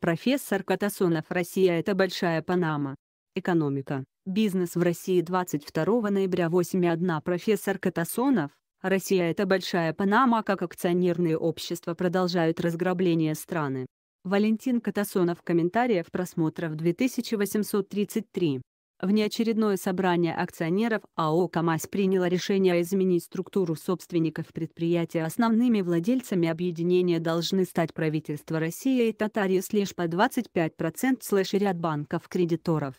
Профессор Катасонов «Россия – это большая Панама. Экономика. Бизнес в России 22 ноября 8.1 Профессор Катасонов «Россия – это большая Панама, как акционерные общества продолжают разграбление страны». Валентин Катасонов комментариев просмотров 2833 Внеочередное собрание акционеров АО «КамАЗ» приняло решение изменить структуру собственников предприятия. Основными владельцами объединения должны стать правительство России и Татария слэш по 25% слэш ряд банков кредиторов.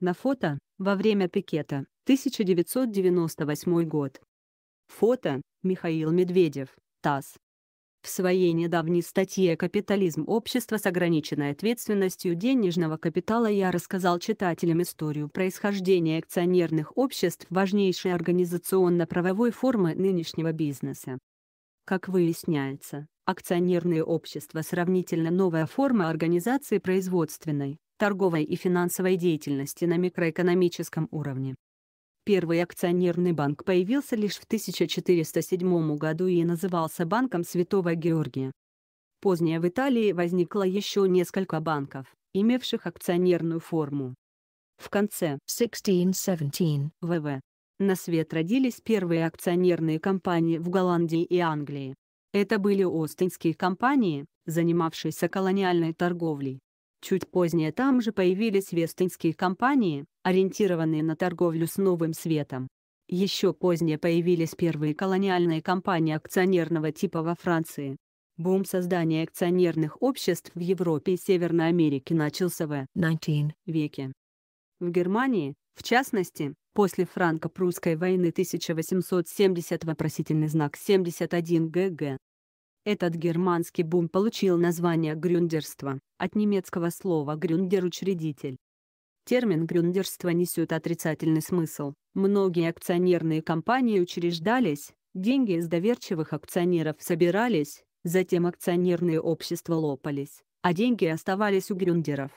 На фото, во время пикета, 1998 год. Фото, Михаил Медведев, ТАСС. В своей недавней статье «Капитализм общества с ограниченной ответственностью денежного капитала» я рассказал читателям историю происхождения акционерных обществ важнейшей организационно-правовой формы нынешнего бизнеса. Как выясняется, акционерные общества – сравнительно новая форма организации производственной, торговой и финансовой деятельности на микроэкономическом уровне первый акционерный банк появился лишь в 1407 году и назывался банком Святого Георгия. Позднее в Италии возникло еще несколько банков, имевших акционерную форму. В конце 1617 ВВ на свет родились первые акционерные компании в Голландии и Англии. Это были остинские компании, занимавшиеся колониальной торговлей. Чуть позднее там же появились вестынские компании, ориентированные на торговлю с новым светом. Еще позднее появились первые колониальные компании акционерного типа во Франции. Бум создания акционерных обществ в Европе и Северной Америке начался в 19 веке. В Германии, в частности, после франко-прусской войны 1870 вопросительный знак 71 ГГ, этот германский бум получил название грюндерство, от немецкого слова «грюндер» — учредитель. Термин «грюндерство» несет отрицательный смысл. Многие акционерные компании учреждались, деньги из доверчивых акционеров собирались, затем акционерные общества лопались, а деньги оставались у грюндеров.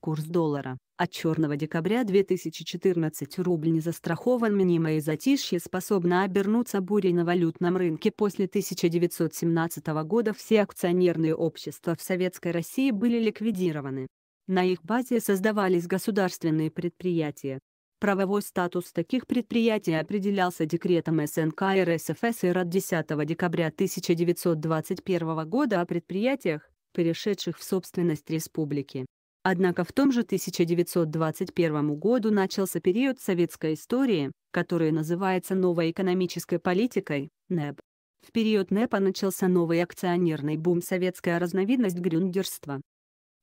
Курс доллара. От черного декабря 2014 рубль не застрахован мнимое затишье способно обернуться бурей на валютном рынке. После 1917 года все акционерные общества в Советской России были ликвидированы. На их базе создавались государственные предприятия. Правовой статус таких предприятий определялся декретом СНК РСФСР от 10 декабря 1921 года о предприятиях, перешедших в собственность республики. Однако в том же 1921 году начался период советской истории, который называется новой экономической политикой, НЭП. В период НЭПа начался новый акционерный бум советская разновидность грюндерства.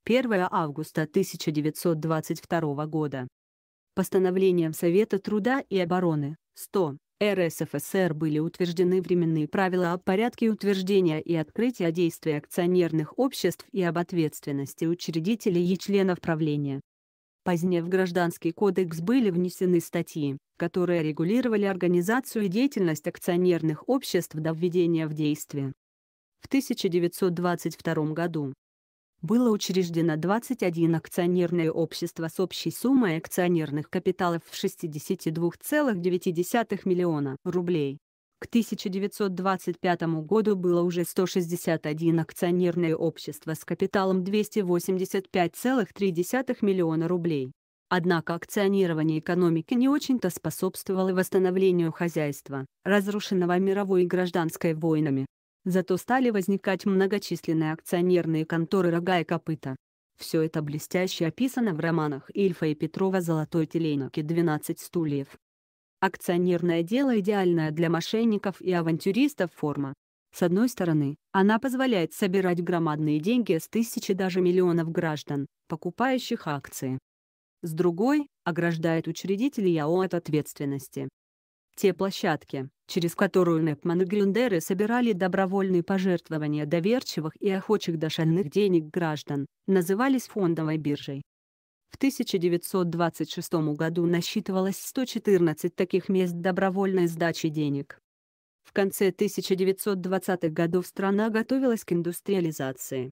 1 августа 1922 года. Постановлением Совета труда и обороны 100 РСФСР были утверждены временные правила о порядке утверждения и открытия действий акционерных обществ и об ответственности учредителей и членов правления. Позднее в Гражданский кодекс были внесены статьи, которые регулировали организацию и деятельность акционерных обществ до введения в действие. В 1922 году было учреждено 21 акционерное общество с общей суммой акционерных капиталов в 62,9 миллиона рублей. К 1925 году было уже 161 акционерное общество с капиталом 285,3 миллиона рублей. Однако акционирование экономики не очень-то способствовало восстановлению хозяйства, разрушенного мировой и гражданской войнами, Зато стали возникать многочисленные акционерные конторы «Рога и копыта». Все это блестяще описано в романах Ильфа и Петрова «Золотой теленок» и «12 стульев». Акционерное дело идеальная для мошенников и авантюристов форма. С одной стороны, она позволяет собирать громадные деньги с тысячи даже миллионов граждан, покупающих акции. С другой, ограждает учредителей АО от ответственности те площадки, через которую Непман и Грюндеры собирали добровольные пожертвования доверчивых и охочих до шальных денег граждан, назывались фондовой биржей. В 1926 году насчитывалось 114 таких мест добровольной сдачи денег. В конце 1920-х годов страна готовилась к индустриализации.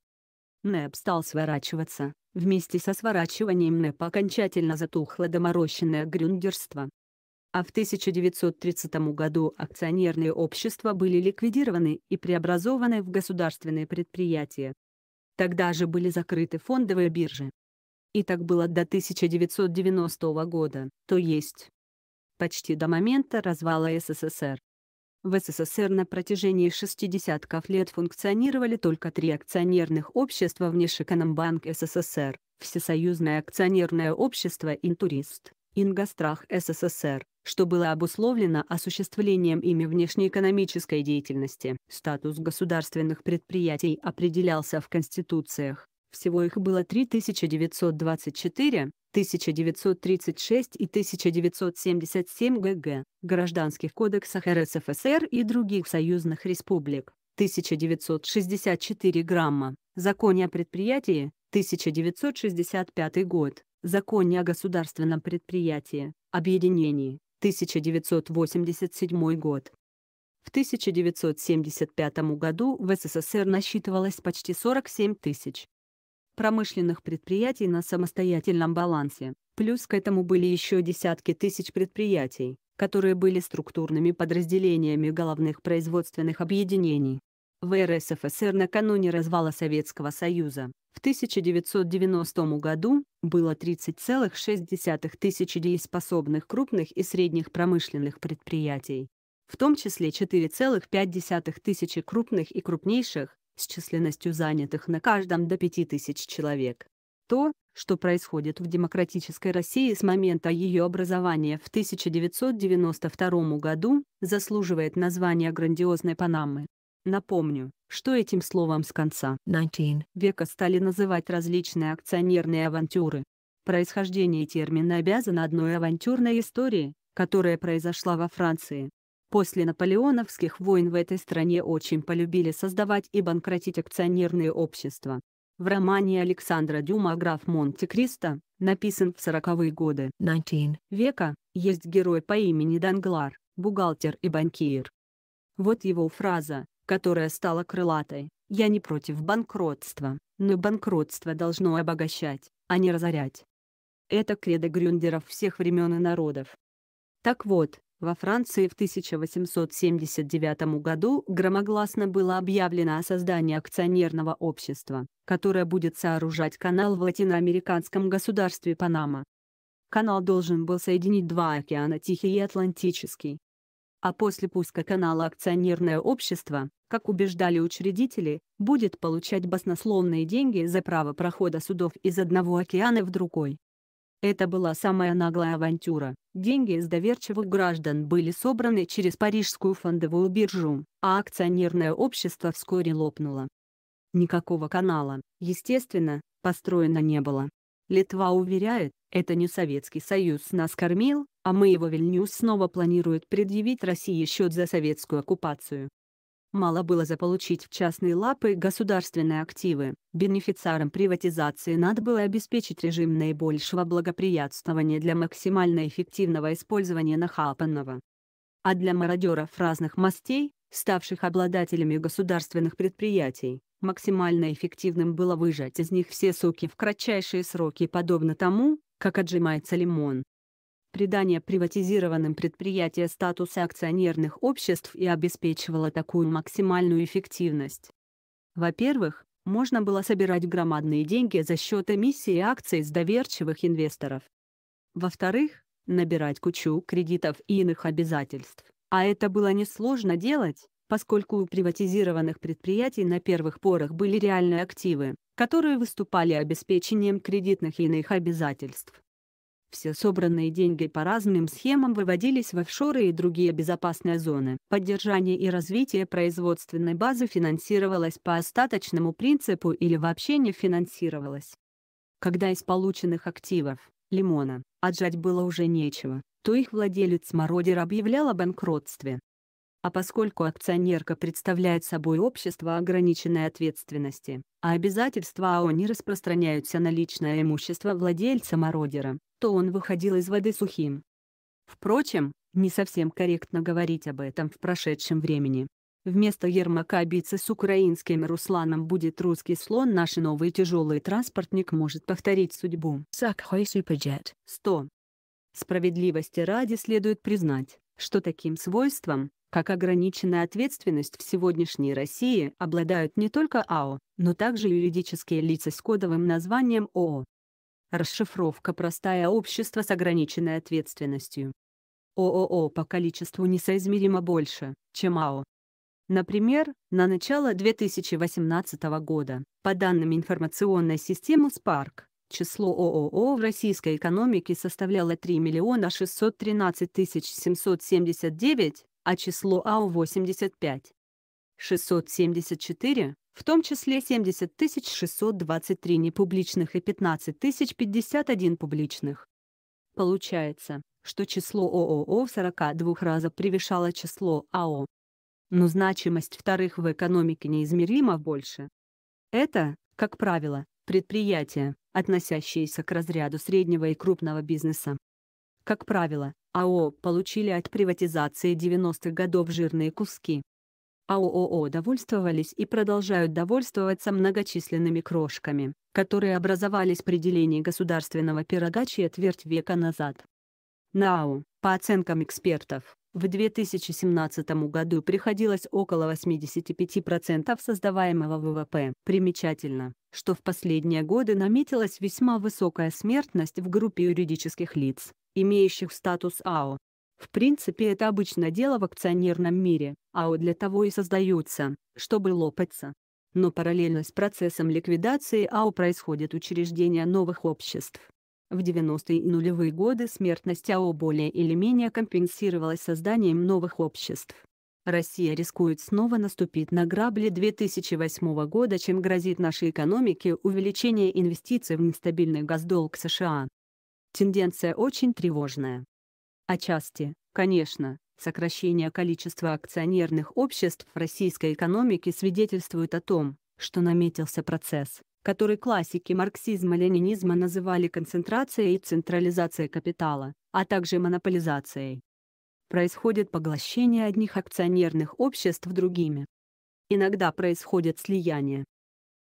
НЭП стал сворачиваться, вместе со сворачиванием НЭП окончательно затухло доморощенное грюндерство а в 1930 году акционерные общества были ликвидированы и преобразованы в государственные предприятия. Тогда же были закрыты фондовые биржи. И так было до 1990 года, то есть почти до момента развала СССР. В СССР на протяжении шести десятков лет функционировали только три акционерных общества Внешэкономбанк СССР, Всесоюзное акционерное общество «Интурист», «Ингострах СССР» что было обусловлено осуществлением ими внешнеэкономической деятельности. Статус государственных предприятий определялся в Конституциях. Всего их было 3924, 1936 и 1977 ГГ, гражданских кодексах РСФСР и других союзных республик, 1964 грамма, законе о предприятии, 1965 год, законе о государственном предприятии, объединении, 1987 год. В 1975 году в СССР насчитывалось почти 47 тысяч промышленных предприятий на самостоятельном балансе, плюс к этому были еще десятки тысяч предприятий, которые были структурными подразделениями головных производственных объединений. В РСФСР накануне развала Советского Союза в 1990 году было 30,6 тысяч дееспособных крупных и средних промышленных предприятий, в том числе 4,5 тысячи крупных и крупнейших, с численностью занятых на каждом до 5 тысяч человек. То, что происходит в демократической России с момента ее образования в 1992 году, заслуживает названия грандиозной Панамы. Напомню, что этим словом с конца 19. века стали называть различные акционерные авантюры. Происхождение термина обязано одной авантюрной истории, которая произошла во Франции. После наполеоновских войн в этой стране очень полюбили создавать и банкротить акционерные общества. В романе Александра Дюма «Граф Монте-Кристо», написан в 40-е годы 19. века, есть герой по имени Данглар, бухгалтер и банкир. Вот его фраза которая стала крылатой. Я не против банкротства, но банкротство должно обогащать, а не разорять. Это кредо грюндеров всех времен и народов. Так вот, во Франции в 1879 году громогласно было объявлено о создании акционерного общества, которое будет сооружать канал в латиноамериканском государстве Панама. Канал должен был соединить два океана Тихий и Атлантический, а после пуска канала акционерное общество, как убеждали учредители, будет получать баснословные деньги за право прохода судов из одного океана в другой. Это была самая наглая авантюра. Деньги из доверчивых граждан были собраны через парижскую фондовую биржу, а акционерное общество вскоре лопнуло. Никакого канала, естественно, построено не было. Литва уверяет, это не Советский Союз нас кормил, а мы его Вильнюс снова планирует предъявить России счет за советскую оккупацию. Мало было заполучить в частные лапы государственные активы, бенефициарам приватизации надо было обеспечить режим наибольшего благоприятствования для максимально эффективного использования нахапанного. А для мародеров разных мастей, ставших обладателями государственных предприятий, максимально эффективным было выжать из них все соки в кратчайшие сроки подобно тому, как отжимается лимон придание приватизированным предприятия статуса акционерных обществ и обеспечивало такую максимальную эффективность. Во-первых, можно было собирать громадные деньги за счет эмиссии акций с доверчивых инвесторов. Во-вторых, набирать кучу кредитов и иных обязательств. А это было несложно делать, поскольку у приватизированных предприятий на первых порах были реальные активы, которые выступали обеспечением кредитных и иных обязательств. Все собранные деньги по разным схемам выводились в офшоры и другие безопасные зоны. Поддержание и развитие производственной базы финансировалось по остаточному принципу или вообще не финансировалось. Когда из полученных активов, лимона, отжать было уже нечего, то их владелец Мародер объявлял о банкротстве. А поскольку акционерка представляет собой общество ограниченной ответственности, а обязательства АО не распространяются на личное имущество владельца мародера, то он выходил из воды сухим. Впрочем, не совсем корректно говорить об этом в прошедшем времени. Вместо Ермака биться с украинским Русланом будет русский слон. Наш новый тяжелый транспортник может повторить судьбу. Сакхой Суперджет. 100. Справедливости ради следует признать, что таким свойством, как ограниченная ответственность в сегодняшней России, обладают не только АО, но также юридические лица с кодовым названием ООО. Расшифровка простая общество с ограниченной ответственностью. ООО по количеству несоизмеримо больше, чем АО. Например, на начало 2018 года, по данным информационной системы Spark, Число ООО в российской экономике составляло 3 миллиона 613 тысяч 779, а число АО – 85. 674, в том числе 70 тысяч 623 непубличных и 15 тысяч 51 публичных. Получается, что число ООО в 42 раза превышало число АО. Но значимость вторых в экономике неизмеримо больше. Это, как правило, предприятия, относящиеся к разряду среднего и крупного бизнеса. Как правило, АО получили от приватизации 90-х годов жирные куски. АООО довольствовались и продолжают довольствоваться многочисленными крошками, которые образовались при делении государственного пирога четверть века назад. На АО, по оценкам экспертов, в 2017 году приходилось около 85% создаваемого ВВП. Примечательно, что в последние годы наметилась весьма высокая смертность в группе юридических лиц, имеющих статус АО. В принципе это обычное дело в акционерном мире, АО для того и создаются, чтобы лопаться. Но параллельно с процессом ликвидации АО происходит учреждение новых обществ, в 90-е и нулевые годы смертность АО более или менее компенсировалась созданием новых обществ. Россия рискует снова наступить на грабли 2008 года, чем грозит нашей экономике увеличение инвестиций в нестабильный госдолг США. Тенденция очень тревожная. Отчасти, конечно, сокращение количества акционерных обществ в российской экономике свидетельствует о том, что наметился процесс, который классики марксизма-ленинизма называли концентрацией и централизацией капитала, а также монополизацией. Происходит поглощение одних акционерных обществ другими. Иногда происходит слияние.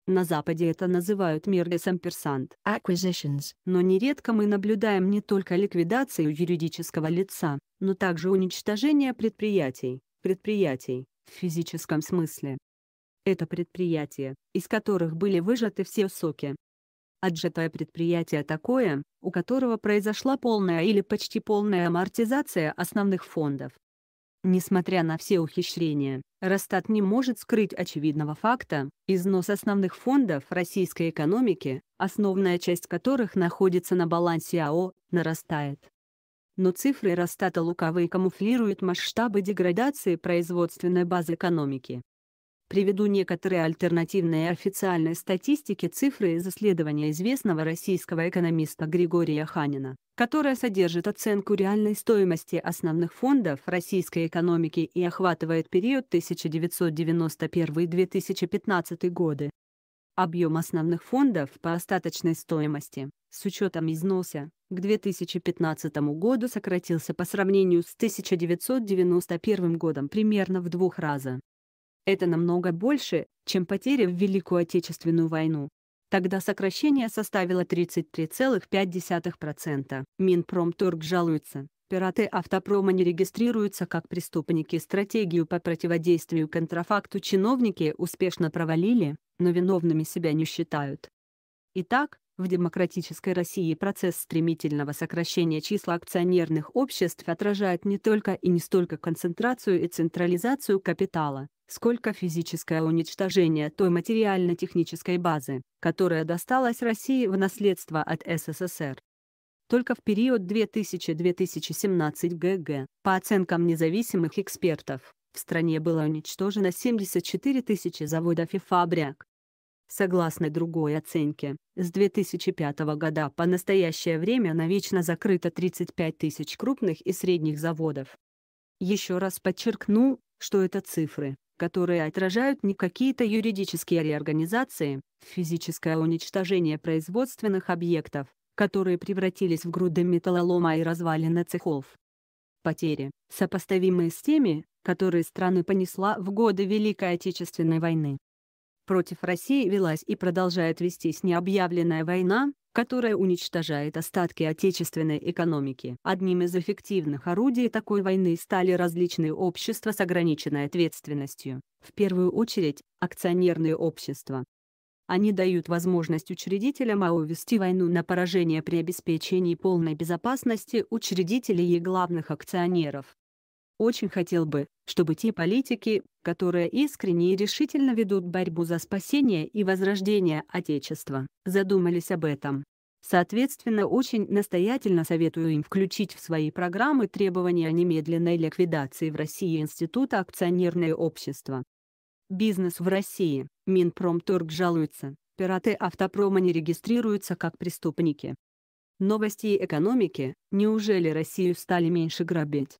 На Западе это называют мердесамперсант acquisitions, но нередко мы наблюдаем не только ликвидацию юридического лица, но также уничтожение предприятий, предприятий в физическом смысле, это предприятие, из которых были выжаты все соки. Отжатое предприятие такое, у которого произошла полная или почти полная амортизация основных фондов. Несмотря на все ухищрения, Росстат не может скрыть очевидного факта, износ основных фондов российской экономики, основная часть которых находится на балансе АО, нарастает. Но цифры Росстата лукавые камуфлируют масштабы деградации производственной базы экономики. Приведу некоторые альтернативные официальной статистике цифры из исследования известного российского экономиста Григория Ханина, которая содержит оценку реальной стоимости основных фондов российской экономики и охватывает период 1991-2015 годы. Объем основных фондов по остаточной стоимости, с учетом износа, к 2015 году сократился по сравнению с 1991 годом примерно в двух раза. Это намного больше, чем потери в Великую Отечественную войну. Тогда сокращение составило 33,5%. Минпромторг жалуется. Пираты автопрома не регистрируются как преступники. Стратегию по противодействию контрафакту чиновники успешно провалили, но виновными себя не считают. Итак, в демократической России процесс стремительного сокращения числа акционерных обществ отражает не только и не столько концентрацию и централизацию капитала, сколько физическое уничтожение той материально-технической базы, которая досталась России в наследство от СССР. Только в период 2000-2017 ГГ, по оценкам независимых экспертов, в стране было уничтожено 74 тысячи заводов и фабрик. Согласно другой оценке, с 2005 года по настоящее время навечно закрыто 35 тысяч крупных и средних заводов. Еще раз подчеркну, что это цифры, которые отражают не какие-то юридические реорганизации, физическое уничтожение производственных объектов, которые превратились в груды металлолома и развалины цехов. Потери, сопоставимые с теми, которые страны понесла в годы Великой Отечественной войны. Против России велась и продолжает вестись необъявленная война, которая уничтожает остатки отечественной экономики. Одним из эффективных орудий такой войны стали различные общества с ограниченной ответственностью, в первую очередь, акционерные общества. Они дают возможность учредителям АО вести войну на поражение при обеспечении полной безопасности учредителей и главных акционеров. Очень хотел бы, чтобы те политики, которые искренне и решительно ведут борьбу за спасение и возрождение Отечества, задумались об этом. Соответственно, очень настоятельно советую им включить в свои программы требования о немедленной ликвидации в России Института акционерное общество. Бизнес в России. Минпромторг жалуется. Пираты автопрома не регистрируются как преступники. Новости экономики. Неужели Россию стали меньше грабить?